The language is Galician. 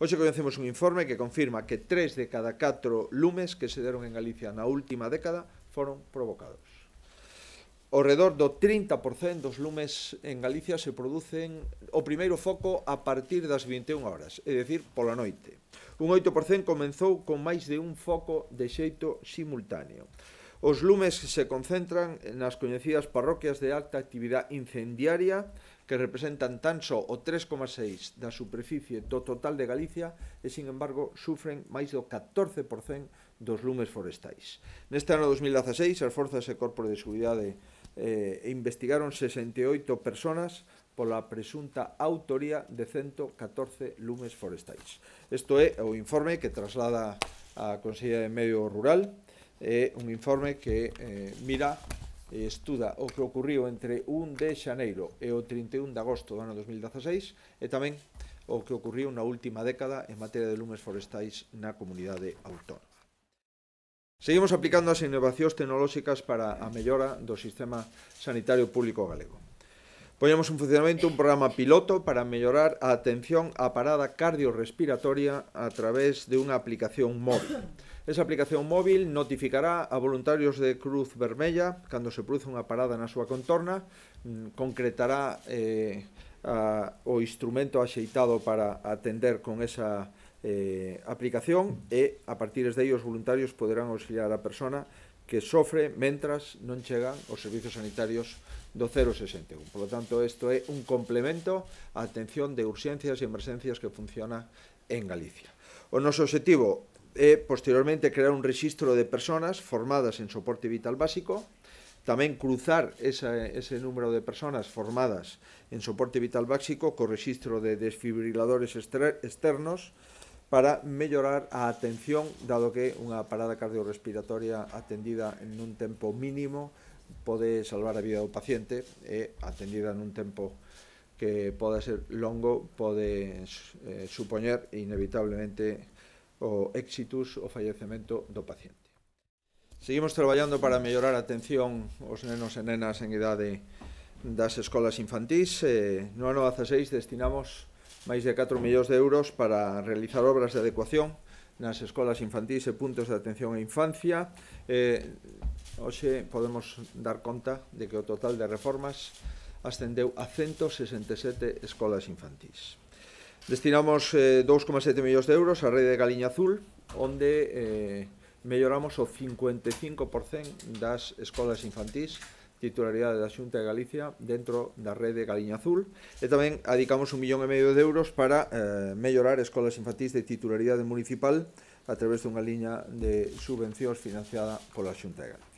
Hoxe coñecemos un informe que confirma que tres de cada catro lumes que se deron en Galicia na última década foron provocados. O redor do 30% dos lumes en Galicia se producen o primeiro foco a partir das 21 horas, é dicir, pola noite. Un 8% comenzou con máis de un foco de xeito simultáneo. Os lumes se concentran nas coñecidas parroquias de alta actividade incendiaria que representan tan só o 3,6 da superficie do total de Galicia e, sin embargo, sufren máis do 14% dos lumes forestais. Neste ano 2016, as forzas e corpos de seguridade eh, investigaron 68 personas pola presunta autoría de 114 lumes forestais. Isto é o informe que traslada a Consellería de Medio Rural, é un informe que eh, mira e eh, estuda o que ocurriu entre 1 de xaneiro e o 31 de agosto do ano 2016 e tamén o que ocurriu na última década en materia de lumes forestais na comunidade autónoma. Seguimos aplicando as innovacións tecnolóxicas para a mellora do sistema sanitario público galego. Ponemos en funcionamento un programa piloto para mellorar a atención á parada cardiorrespiratoria a través de unha aplicación móvil. Esa aplicación móvil notificará a voluntarios de Cruz Vermella cando se produce unha parada na súa contorna, mm, concretará eh, a, o instrumento axeitado para atender con esa eh, aplicación e a partir de aí os voluntarios poderán auxiliar a persona que sofre mentras non chegan os servizos sanitarios do 061. Por lo tanto, isto é un complemento á atención de urxencias e emergencias que funciona en Galicia. O noso objetivo e posteriormente crear un rexistro de persoas formadas en soporte vital básico, tamén cruzar esa, ese número de persoas formadas en soporte vital básico co rexistro de desfibriladores externos para mellorar a atención, dado que unha parada cardiorrespiratoria atendida en un tempo mínimo pode salvar a vida do paciente e atendida nun tempo que poda ser longo pode eh, supoñer inevitablemente o éxitus o fallecemento do paciente. Seguimos traballando para mellorar a atención aos nenos e nenas en idade das escolas infantís. Eh, no ano 16 destinamos máis de 4 millóns de euros para realizar obras de adecuación nas escolas infantís e puntos de atención á infancia. Eh, hoxe podemos dar conta de que o total de reformas ascendeu a 167 escolas infantís. Destinamos eh, 2,7 millóns de euros á rede de Galiña Azul, onde eh, melloramos o 55% das escolas infantís titularidade da Xunta de Galicia dentro da rede Galiña Azul e tamén adicamos un millón e medio de euros para eh, mellorar escolas infantís de titularidade municipal a través dunha liña de subvencións financiada pola Xunta de Galicia.